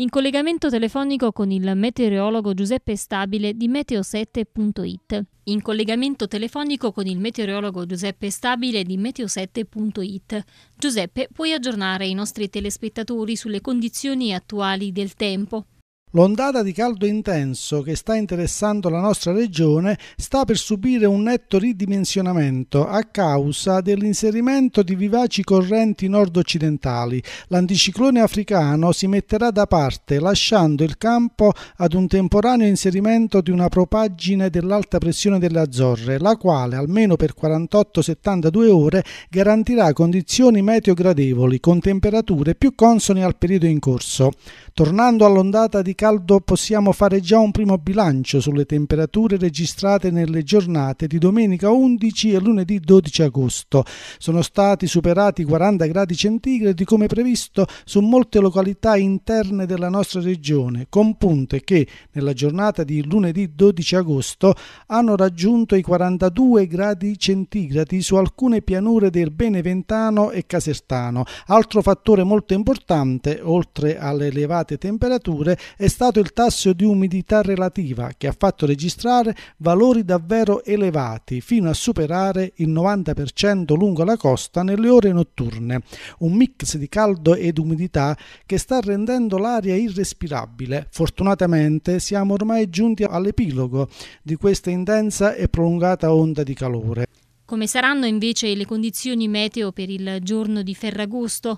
in collegamento telefonico con il meteorologo Giuseppe Stabile di meteo7.it. In collegamento telefonico con il meteorologo Giuseppe Stabile di meteo7.it. Giuseppe, puoi aggiornare i nostri telespettatori sulle condizioni attuali del tempo? L'ondata di caldo intenso che sta interessando la nostra regione sta per subire un netto ridimensionamento a causa dell'inserimento di vivaci correnti nord-occidentali. L'anticiclone africano si metterà da parte lasciando il campo ad un temporaneo inserimento di una propaggine dell'alta pressione delle Azzorre, la quale almeno per 48-72 ore garantirà condizioni meteo gradevoli con temperature più consone al periodo in corso. Tornando all'ondata di caldo possiamo fare già un primo bilancio sulle temperature registrate nelle giornate di domenica 11 e lunedì 12 agosto. Sono stati superati i 40 gradi centigradi come previsto su molte località interne della nostra regione, con punte che nella giornata di lunedì 12 agosto hanno raggiunto i 42 gradi centigradi su alcune pianure del Beneventano e Casertano. Altro fattore molto importante, oltre alle elevate temperature, è è stato il tasso di umidità relativa che ha fatto registrare valori davvero elevati fino a superare il 90% lungo la costa nelle ore notturne, un mix di caldo ed umidità che sta rendendo l'aria irrespirabile. Fortunatamente siamo ormai giunti all'epilogo di questa intensa e prolungata onda di calore. Come saranno invece le condizioni meteo per il giorno di Ferragosto?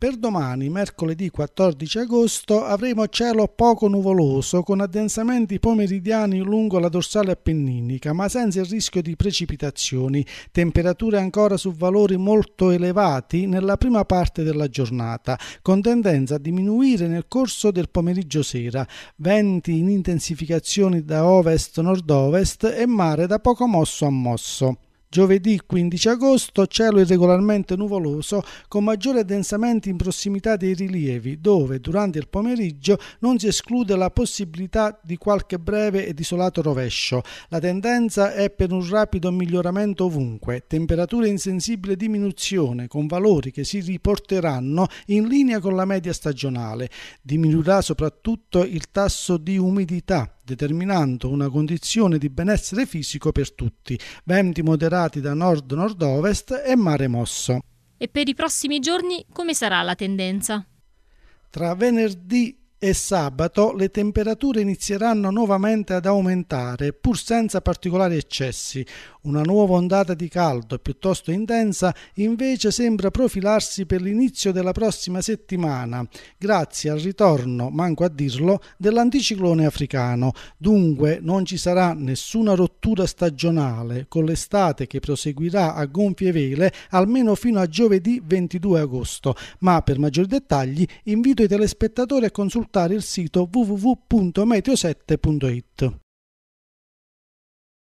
Per domani, mercoledì 14 agosto, avremo cielo poco nuvoloso con addensamenti pomeridiani lungo la dorsale appenninica, ma senza il rischio di precipitazioni, temperature ancora su valori molto elevati nella prima parte della giornata, con tendenza a diminuire nel corso del pomeriggio sera, venti in intensificazione da ovest-nord-ovest e mare da poco mosso a mosso. Giovedì 15 agosto cielo irregolarmente nuvoloso con maggiore densamento in prossimità dei rilievi dove durante il pomeriggio non si esclude la possibilità di qualche breve ed isolato rovescio. La tendenza è per un rapido miglioramento ovunque, temperature in sensibile diminuzione con valori che si riporteranno in linea con la media stagionale. Diminuirà soprattutto il tasso di umidità determinando una condizione di benessere fisico per tutti, venti moderati da nord-nord-ovest e mare mosso. E per i prossimi giorni come sarà la tendenza? Tra venerdì e sabato le temperature inizieranno nuovamente ad aumentare, pur senza particolari eccessi. Una nuova ondata di caldo piuttosto intensa invece sembra profilarsi per l'inizio della prossima settimana, grazie al ritorno, manco a dirlo, dell'anticiclone africano. Dunque non ci sarà nessuna rottura stagionale, con l'estate che proseguirà a gonfie vele almeno fino a giovedì 22 agosto. Ma per maggiori dettagli invito i telespettatori a consultare consultare il sito www.meteo7.it.